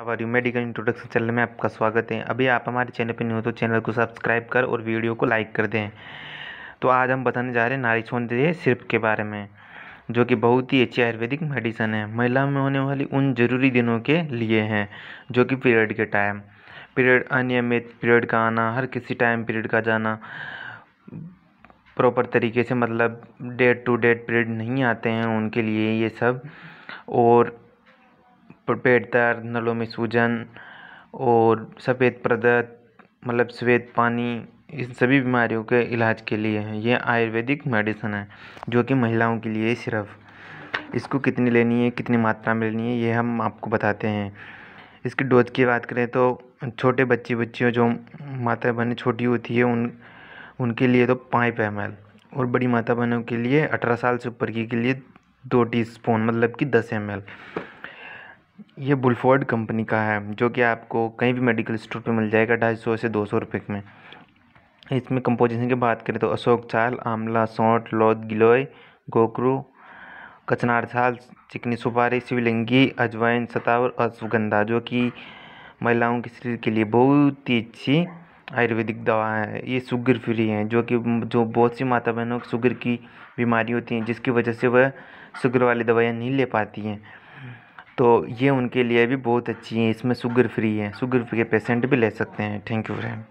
आवारी medical introduction channel में आपका स्वागत है अभी आप हमारे चैनल पर नहीं हो तो चैनल को सब्सक्राइब कर और वीडियो को लाइक कर दें तो आज हम बताने जा रहे हैं नारी सौंदर्य सिर्फ के बारे में जो कि बहुत ही अच्छी आयुर्वेदिक मेडिसन है महिलाओं में होने वाली उन जरूरी दिनों के लिए हैं जो कि पीरियड के टाइम पीरियड अनियमित पीरियड का आना हर किसी टाइम पीरियड का जाना प्रॉपर तरीके से मतलब डेट टू डेट पीरियड नहीं आते हैं उनके लिए ये सब और पेट दर्द नलों में सूजन और सफ़ेद प्रदर्द मतलब श्वेत पानी इन सभी बीमारियों के इलाज के लिए हैं ये आयुर्वेदिक मेडिसन है जो कि महिलाओं के लिए सिर्फ इसको कितनी लेनी है कितनी मात्रा में लेनी है ये हम आपको बताते हैं इसकी डोज की बात करें तो छोटे बच्चे बच्चियों जो माता बहनें छोटी होती है उन उनके लिए तो पाँच एम और बड़ी माता बहनों के लिए अठारह साल से ऊपर की के लिए दो टी स्पून मतलब कि दस एम ये बुलफोर्ड कंपनी का है जो कि आपको कहीं भी मेडिकल स्टोर पे मिल जाएगा ढाई सौ से दो सौ रुपये में इसमें कंपोजिशन की बात करें तो अशोक चाल आंवला सौंठ लौद गिलोय गोकरू कचनार छाल चिकनी सुपारी शिवलिंगी अजवाइन सतावर और सुगंधा जो कि महिलाओं के शरीर के लिए बहुत ही अच्छी आयुर्वेदिक दवा है ये शुगर फ्री हैं जो कि जो बहुत सी माता बहनों को शुगर की बीमारी होती हैं जिसकी वजह से वह शुगर वाली दवाइयाँ नहीं ले पाती हैं तो ये उनके लिए भी बहुत अच्छी है इसमें शुगर फ़्री है शुगर फ्री के पेशेंट भी ले सकते हैं थैंक यू फ्रेंड